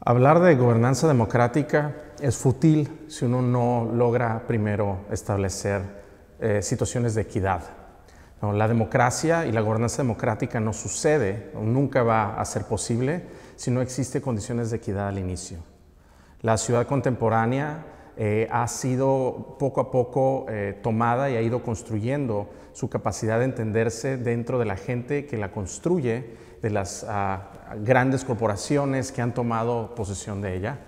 Hablar de gobernanza democrática es fútil si uno no logra primero establecer eh, situaciones de equidad. la democracia y la gobernanza democrática no sucede, o nunca va a ser posible, si no existe condiciones de equidad al inicio. La ciudad contemporánea eh, ha sido poco a poco eh, tomada y ha ido construyendo su capacidad de entenderse dentro de la gente que la construye, de las ah, grandes corporaciones que han tomado posesión de ella,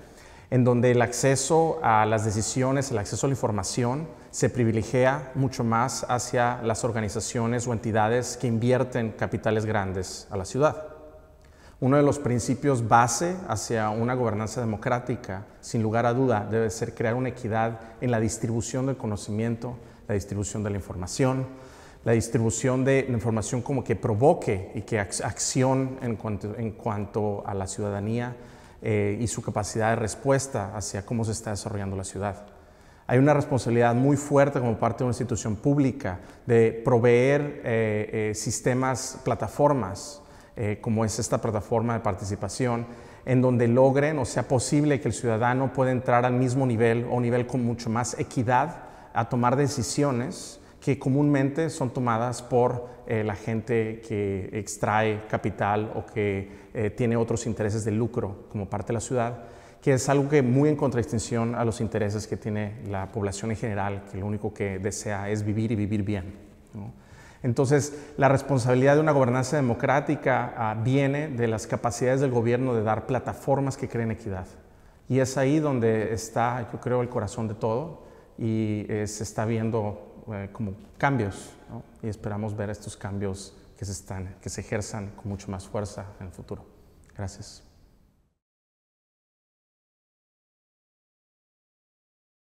en donde el acceso a las decisiones, el acceso a la información, se privilegia mucho más hacia las organizaciones o entidades que invierten capitales grandes a la ciudad. Uno de los principios base hacia una gobernanza democrática, sin lugar a duda, debe ser crear una equidad en la distribución del conocimiento, la distribución de la información, la distribución de la información como que provoque y que acción en cuanto, a la ciudadanía eh, y su capacidad de respuesta hacia cómo se está desarrollando la ciudad. Hay una responsabilidad muy fuerte como parte de una institución pública de proveer eh, eh, sistemas, plataformas eh, como es esta plataforma de participación, en donde logren o sea posible que el ciudadano pueda entrar al mismo nivel o un nivel con mucho más equidad a tomar decisiones que comúnmente son tomadas por eh, la gente que extrae capital o que eh, tiene otros intereses de lucro como parte de la ciudad, que es algo que muy en contradicción a los intereses que tiene la población en general, que lo único que desea es vivir y vivir bien. Entonces, la responsabilidad de una gobernanza democrática ah, viene de las capacidades del gobierno de dar plataformas que creen equidad. Y es ahí donde está, yo creo, el corazón de todo y eh, se está viendo eh, como cambios y esperamos ver estos cambios que se, están, que se ejerzan con mucho más fuerza en el futuro. Gracias.